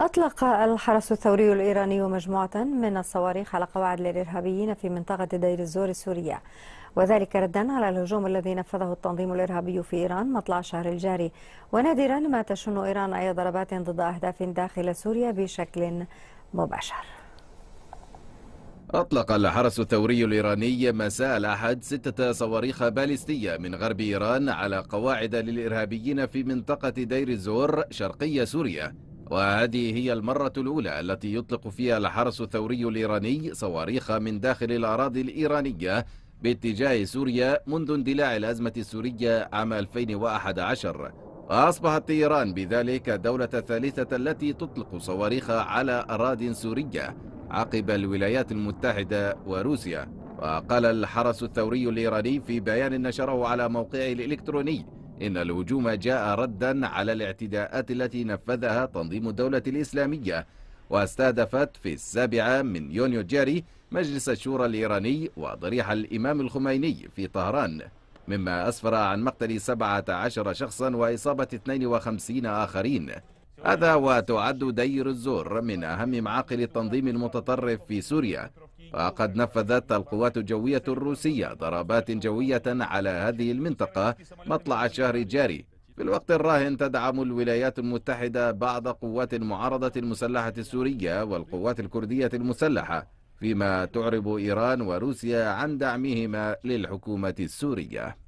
أطلق الحرس الثوري الإيراني مجموعة من الصواريخ على قواعد للإرهابيين في منطقة دير الزور السورية وذلك ردا على الهجوم الذي نفذه التنظيم الإرهابي في إيران مطلع الشهر الجاري ونادرا ما تشن إيران أي ضربات ضد أهداف داخل سوريا بشكل مباشر أطلق الحرس الثوري الإيراني مساء الأحد ستة صواريخ باليستية من غرب إيران على قواعد للإرهابيين في منطقة دير الزور شرقية سوريا وهذه هي المرة الأولى التي يطلق فيها الحرس الثوري الإيراني صواريخ من داخل الأراضي الإيرانية باتجاه سوريا منذ اندلاع الأزمة السورية عام 2011 وأصبحت إيران بذلك الدولة الثالثة التي تطلق صواريخ على أراض سورية عقب الولايات المتحدة وروسيا وقال الحرس الثوري الإيراني في بيان نشره على موقعه الإلكتروني إن الهجوم جاء ردا على الاعتداءات التي نفذها تنظيم الدولة الإسلامية واستهدفت في السابعة من يونيو الجاري مجلس الشورى الإيراني وضريح الإمام الخميني في طهران مما أسفر عن مقتل 17 شخصا وإصابة 52 آخرين هذا وتعد دير الزور من أهم معاقل التنظيم المتطرف في سوريا وقد نفذت القوات الجوية الروسية ضربات جوية على هذه المنطقة مطلع الشهر الجاري في الوقت الراهن تدعم الولايات المتحدة بعض قوات المعارضة المسلحة السورية والقوات الكردية المسلحة فيما تعرب إيران وروسيا عن دعمهما للحكومة السورية